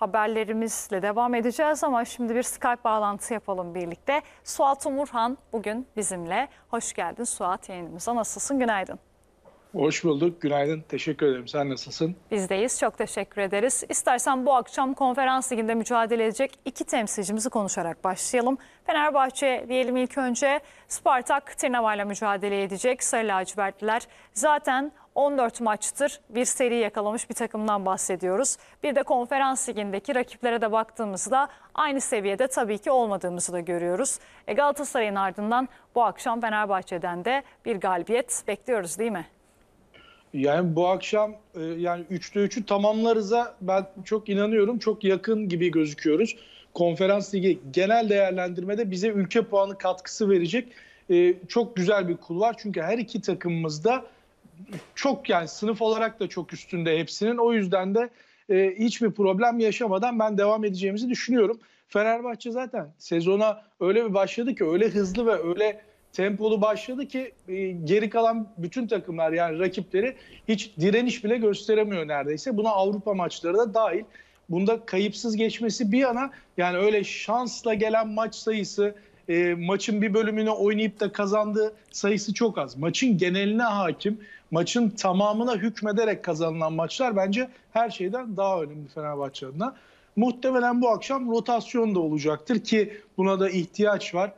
haberlerimizle devam edeceğiz ama şimdi bir Skype bağlantısı yapalım birlikte. Suat Umurhan bugün bizimle. Hoş geldin Suat yayınımıza. Nasılsın? Günaydın. Hoş bulduk. Günaydın. Teşekkür ederim. Sen nasılsın? Bizdeyiz. Çok teşekkür ederiz. İstersen bu akşam konferans liginde mücadele edecek iki temsilcimizi konuşarak başlayalım. Fenerbahçe diyelim ilk önce Spartak Tirnava'yla mücadele edecek. Sarı lacivertliler zaten 14 maçtır bir seri yakalamış bir takımdan bahsediyoruz. Bir de konferans ligindeki rakiplere de baktığımızda aynı seviyede tabii ki olmadığımızı da görüyoruz. E Galatasaray'ın ardından bu akşam Fenerbahçe'den de bir galibiyet bekliyoruz değil mi? Yani bu akşam e, yani 3'te 3'ü tamamlarıza ben çok inanıyorum. Çok yakın gibi gözüküyoruz. Konferans ligi genel değerlendirmede bize ülke puanı katkısı verecek e, çok güzel bir kul var. Çünkü her iki takımımızda çok yani sınıf olarak da çok üstünde hepsinin. O yüzden de e, hiçbir problem yaşamadan ben devam edeceğimizi düşünüyorum. Fenerbahçe zaten sezona öyle bir başladı ki öyle hızlı ve öyle tempolu başladı ki e, geri kalan bütün takımlar yani rakipleri hiç direniş bile gösteremiyor neredeyse. Buna Avrupa maçları da dahil. Bunda kayıpsız geçmesi bir yana yani öyle şansla gelen maç sayısı, e, maçın bir bölümünü oynayıp da kazandığı sayısı çok az. Maçın geneline hakim maçın tamamına hükmederek kazanılan maçlar bence her şeyden daha önemli Fenerbahçe adına. Muhtemelen bu akşam rotasyon da olacaktır ki buna da ihtiyaç var.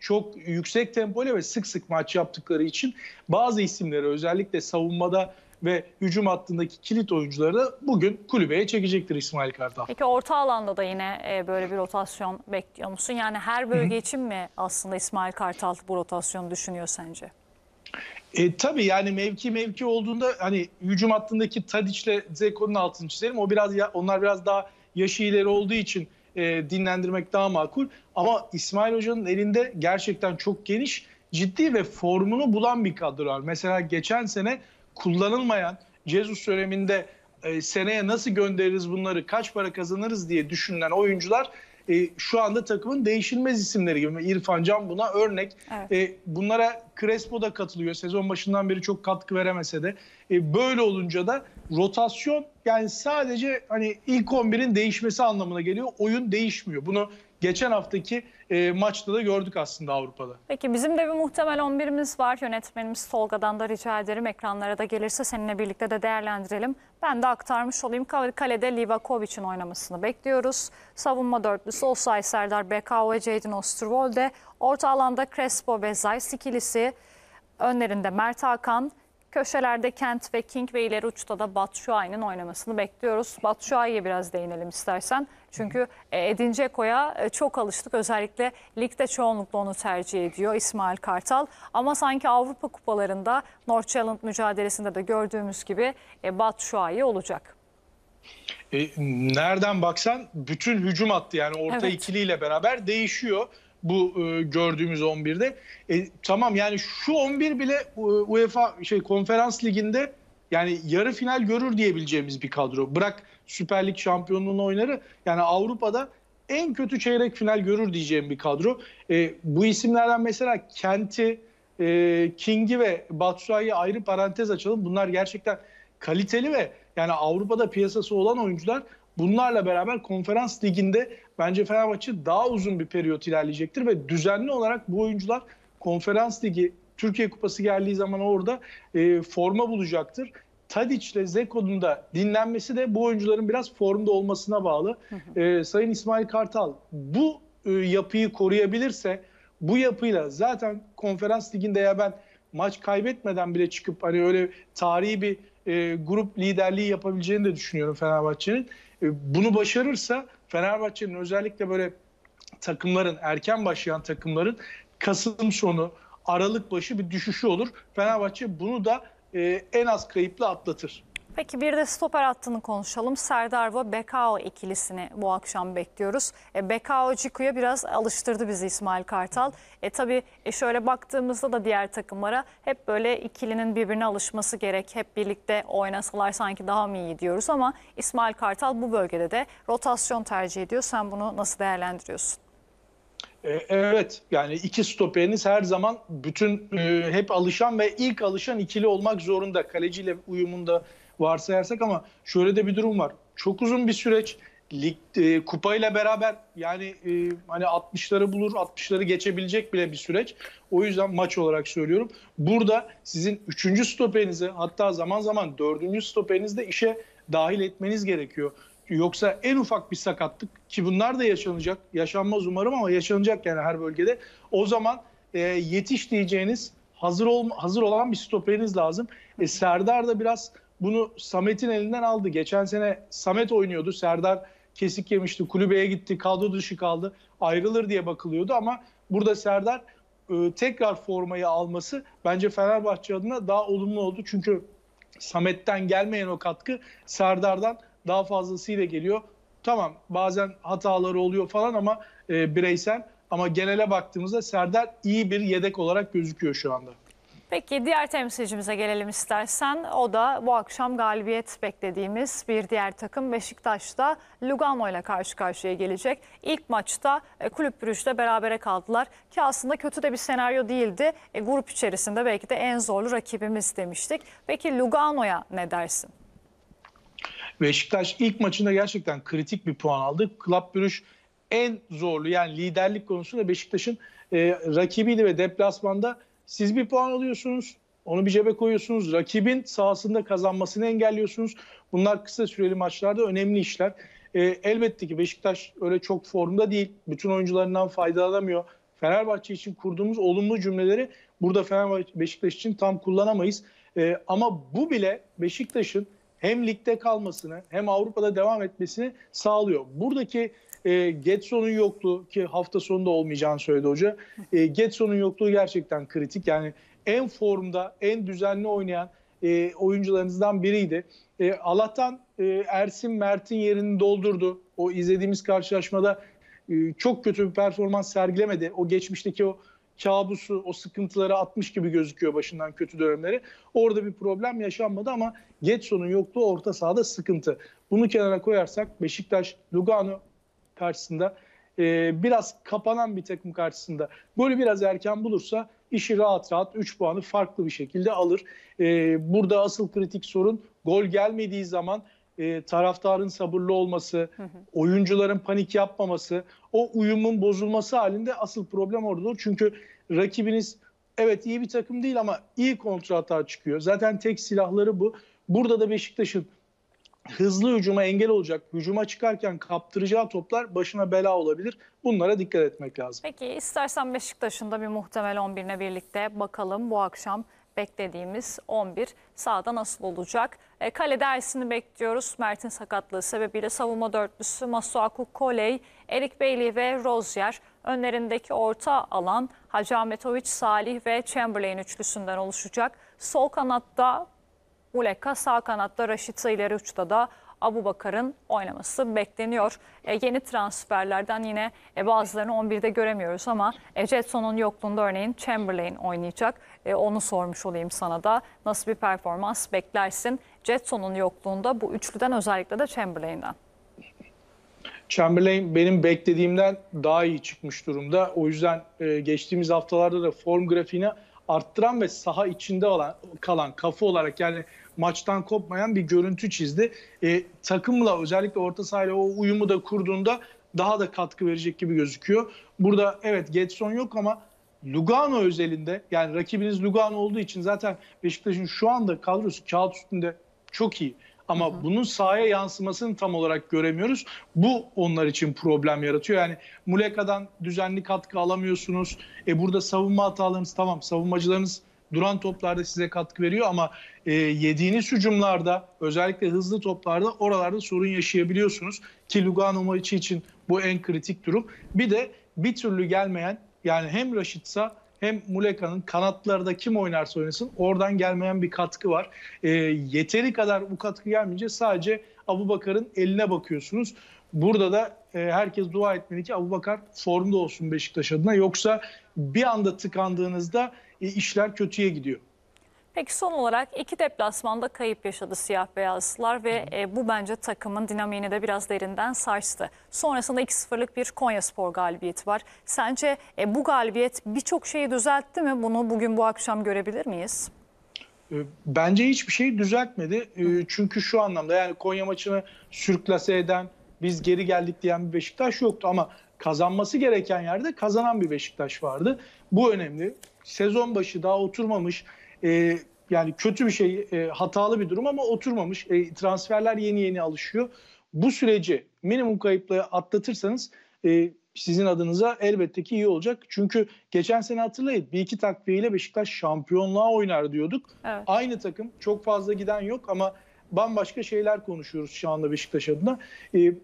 Çok yüksek tempoyla ve sık sık maç yaptıkları için bazı isimleri özellikle savunmada ve hücum hattındaki kilit oyuncuları bugün kulübeye çekecektir İsmail Kartal. Peki orta alanda da yine e, böyle bir rotasyon bekliyor musun? Yani her bölge Hı -hı. için mi aslında İsmail Kartal bu rotasyonu düşünüyor sence? E, tabii yani mevki mevki olduğunda hani hücum hattındaki Tadic'le Zeko'nun altını çizelim. O biraz ya, onlar biraz daha yaşı ileri olduğu için e, dinlendirmek daha makul. Ama İsmail Hoca'nın elinde gerçekten çok geniş, ciddi ve formunu bulan bir kadro var. Mesela geçen sene kullanılmayan Jesus döneminde e, seneye nasıl göndeririz bunları, kaç para kazanırız diye düşünen oyuncular e, şu anda takımın değişilmez isimleri gibi. İrfan Can buna örnek. Evet. E, bunlara Crespo da katılıyor. Sezon başından beri çok katkı veremese de. E, böyle olunca da rotasyon yani sadece hani ilk 11'in değişmesi anlamına geliyor. Oyun değişmiyor. Bunu geçen haftaki e, maçta da gördük aslında Avrupa'da. Peki bizim de bir muhtemel 11'imiz var. Yönetmenimiz Tolga'dan da rica ederim. Ekranlara da gelirse seninle birlikte de değerlendirelim. Ben de aktarmış olayım. Kalede Livakovic'in oynamasını bekliyoruz. Savunma dörtlüsü Osay Serdar Beka ve Jadon Osterwolde. Orta alanda Crespo ve Zayis ikilisi. Önlerinde Mert Hakan, Köşelerde Kent ve King ve ileri uçta da Batshuayi'nin oynamasını bekliyoruz. Batshuayi'ye biraz değinelim istersen. Çünkü e, Edin Dzeko'ya e, çok alıştık. Özellikle ligde çoğunlukla onu tercih ediyor İsmail Kartal. Ama sanki Avrupa kupalarında North Challenge mücadelesinde de gördüğümüz gibi e, Batshuayi olacak. E, nereden baksan bütün hücum attı yani orta evet. ikiliyle beraber değişiyor bu e, gördüğümüz 11'de. E, tamam yani şu 11 bile e, UEFA şey Konferans Ligi'nde yani yarı final görür diyebileceğimiz bir kadro. Bırak Süper Lig şampiyonluğunu oynarı. Yani Avrupa'da en kötü çeyrek final görür diyeceğim bir kadro. E, bu isimlerden mesela Kent'i, e, King'i ve Batsuay'ı ayrı parantez açalım. Bunlar gerçekten kaliteli ve yani Avrupa'da piyasası olan oyuncular Bunlarla beraber konferans liginde bence Fenerbahçe daha uzun bir periyot ilerleyecektir ve düzenli olarak bu oyuncular konferans ligi Türkiye Kupası geldiği zaman orada e, forma bulacaktır. Tadic ile Zeko'nun da dinlenmesi de bu oyuncuların biraz formda olmasına bağlı. E, Sayın İsmail Kartal bu e, yapıyı koruyabilirse bu yapıyla zaten konferans liginde ya ben maç kaybetmeden bile çıkıp hani öyle tarihi bir e, grup liderliği yapabileceğini de düşünüyorum Fenerbahçe'nin. E, bunu başarırsa Fenerbahçe'nin özellikle böyle takımların erken başlayan takımların Kasım sonu Aralık başı bir düşüşü olur. Fenerbahçe bunu da e, en az kayıplı atlatır. Peki bir de stoper hattını konuşalım. Serdar ve Bekao ikilisini bu akşam bekliyoruz. E, Bekao Ciku'ya biraz alıştırdı bizi İsmail Kartal. E tabi e, şöyle baktığımızda da diğer takımlara hep böyle ikilinin birbirine alışması gerek. Hep birlikte oynasalar sanki daha mı iyi diyoruz ama İsmail Kartal bu bölgede de rotasyon tercih ediyor. Sen bunu nasıl değerlendiriyorsun? E, evet yani iki stoperiniz her zaman bütün e, hep alışan ve ilk alışan ikili olmak zorunda. Kaleciyle uyumunda varsayarsak ama şöyle de bir durum var. Çok uzun bir süreç lig e, kupayla beraber yani e, hani 60'ları bulur 60'ları geçebilecek bile bir süreç. O yüzden maç olarak söylüyorum. Burada sizin 3. stoperinizi hatta zaman zaman 4. stoperinizi de işe dahil etmeniz gerekiyor. Yoksa en ufak bir sakatlık ki bunlar da yaşanacak. Yaşanmaz umarım ama yaşanacak yani her bölgede. O zaman e, yetiş diyeceğiniz hazır ol, hazır olan bir stoperiniz lazım. E, Serdar da biraz bunu Samet'in elinden aldı. Geçen sene Samet oynuyordu. Serdar kesik yemişti. Kulübeye gitti. Kadro dışı kaldı. Ayrılır diye bakılıyordu ama burada Serdar e, tekrar formayı alması bence Fenerbahçe adına daha olumlu oldu. Çünkü Samet'ten gelmeyen o katkı Serdar'dan daha fazlasıyla geliyor. Tamam bazen hataları oluyor falan ama e, bireysel ama genele baktığımızda Serdar iyi bir yedek olarak gözüküyor şu anda. Peki diğer temsilcimize gelelim istersen. O da bu akşam galibiyet beklediğimiz bir diğer takım Beşiktaş'ta Lugano ile karşı karşıya gelecek. İlk maçta e, Kulüp Brüj'le berabere kaldılar ki aslında kötü de bir senaryo değildi. E, grup içerisinde belki de en zorlu rakibimiz demiştik. Peki Lugano'ya ne dersin? Beşiktaş ilk maçında gerçekten kritik bir puan aldı. Club Brüj en zorlu yani liderlik konusunda Beşiktaş'ın e, rakibiydi ve deplasmanda siz bir puan alıyorsunuz. Onu bir cebe koyuyorsunuz. Rakibin sahasında kazanmasını engelliyorsunuz. Bunlar kısa süreli maçlarda önemli işler. E, elbette ki Beşiktaş öyle çok formda değil. Bütün oyuncularından faydalanamıyor. Fenerbahçe için kurduğumuz olumlu cümleleri burada Fenerbahçe Beşiktaş için tam kullanamayız. E, ama bu bile Beşiktaş'ın hem ligde kalmasını hem Avrupa'da devam etmesini sağlıyor. Buradaki e, Getson'un yokluğu ki hafta sonunda olmayacağını söyledi hoca. E, Getson'un yokluğu gerçekten kritik. Yani en formda, en düzenli oynayan e, oyuncularınızdan biriydi. E, Allah'tan e, Ersin Mert'in yerini doldurdu. O izlediğimiz karşılaşmada e, çok kötü bir performans sergilemedi. O geçmişteki o kabusu, o sıkıntıları atmış gibi gözüküyor başından kötü dönemleri. Orada bir problem yaşanmadı ama Getson'un yokluğu orta sahada sıkıntı. Bunu kenara koyarsak Beşiktaş, Lugano karşısında e, biraz kapanan bir takım karşısında golü biraz erken bulursa işi rahat rahat 3 puanı farklı bir şekilde alır. E, burada asıl kritik sorun gol gelmediği zaman e, taraftarın sabırlı olması, hı hı. oyuncuların panik yapmaması, o uyumun bozulması halinde asıl problem orada olur. Çünkü rakibiniz evet iyi bir takım değil ama iyi hata çıkıyor. Zaten tek silahları bu. Burada da Beşiktaş'ın hızlı hücuma engel olacak, hücuma çıkarken kaptıracağı toplar başına bela olabilir. Bunlara dikkat etmek lazım. Peki istersen Beşiktaş'ın da bir muhtemel 11'ine birlikte bakalım bu akşam beklediğimiz 11 sağda nasıl olacak? E, kale dersini bekliyoruz. Mert'in sakatlığı sebebiyle savunma dörtlüsü Masuaku Koley, Erik Bailey ve Rozier. Önlerindeki orta alan Hacı Ahmetoviç, Salih ve Chamberlain üçlüsünden oluşacak. Sol kanatta Muleka sağ kanatta Raşitsa ileri uçta da Abu Bakar'ın oynaması bekleniyor. E, yeni transferlerden yine e, bazılarını 11'de göremiyoruz ama e, yokluğunda örneğin Chamberlain oynayacak. E, onu sormuş olayım sana da nasıl bir performans beklersin Jetson'un yokluğunda bu üçlüden özellikle de Chamberlain'den. Chamberlain benim beklediğimden daha iyi çıkmış durumda. O yüzden e, geçtiğimiz haftalarda da form grafiğini arttıran ve saha içinde olan kalan kafa olarak yani maçtan kopmayan bir görüntü çizdi. E, takımla özellikle orta sahayla o uyumu da kurduğunda daha da katkı verecek gibi gözüküyor. Burada evet Getson yok ama Lugano özelinde yani rakibiniz Lugano olduğu için zaten Beşiktaş'ın şu anda kadrosu kağıt üstünde çok iyi. Ama hı hı. bunun sahaya yansımasını tam olarak göremiyoruz. Bu onlar için problem yaratıyor. Yani Muleka'dan düzenli katkı alamıyorsunuz. E burada savunma hatalarınız tamam savunmacılarınız duran toplarda size katkı veriyor ama e, yediğiniz hücumlarda özellikle hızlı toplarda oralarda sorun yaşayabiliyorsunuz. Ki Lugano maçı için bu en kritik durum. Bir de bir türlü gelmeyen yani hem Raşitsa hem Muleka'nın kanatlarda kim oynarsa oynasın oradan gelmeyen bir katkı var. E, yeteri kadar bu katkı gelmeyince sadece Abu Bakar'ın eline bakıyorsunuz. Burada da e, herkes dua etmeli ki Abu Bakar formda olsun Beşiktaş adına. Yoksa bir anda tıkandığınızda e, işler kötüye gidiyor. Peki son olarak iki deplasmanda kayıp yaşadı siyah beyazlar ve e, bu bence takımın dinamiğini de biraz derinden sarstı. Sonrasında 2-0'lık bir Konyaspor galibiyeti var. Sence e, bu galibiyet birçok şeyi düzeltti mi? Bunu bugün bu akşam görebilir miyiz? E, bence hiçbir şey düzeltmedi. E, çünkü şu anlamda yani Konya maçını sürklase eden, biz geri geldik diyen bir Beşiktaş yoktu. Ama kazanması gereken yerde kazanan bir Beşiktaş vardı. Bu önemli. Sezon başı daha oturmamış. E, yani kötü bir şey, e, hatalı bir durum ama oturmamış. E, transferler yeni yeni alışıyor. Bu süreci minimum kayıpla atlatırsanız e, sizin adınıza elbette ki iyi olacak. Çünkü geçen sene hatırlayın bir iki takviyeyle Beşiktaş şampiyonluğa oynar diyorduk. Evet. Aynı takım çok fazla giden yok ama bambaşka şeyler konuşuyoruz şu anda Beşiktaş adına. Evet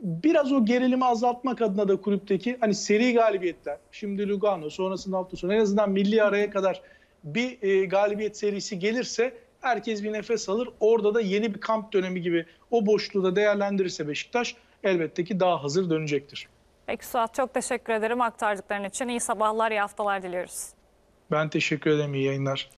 biraz o gerilimi azaltmak adına da kulüpteki hani seri galibiyetler, şimdi Lugano sonrasında hafta sonu en azından milli araya kadar bir e, galibiyet serisi gelirse herkes bir nefes alır. Orada da yeni bir kamp dönemi gibi o boşluğu da değerlendirirse Beşiktaş elbette ki daha hazır dönecektir. Peki Suat çok teşekkür ederim aktardıkların için. İyi sabahlar, iyi haftalar diliyoruz. Ben teşekkür ederim, iyi yayınlar.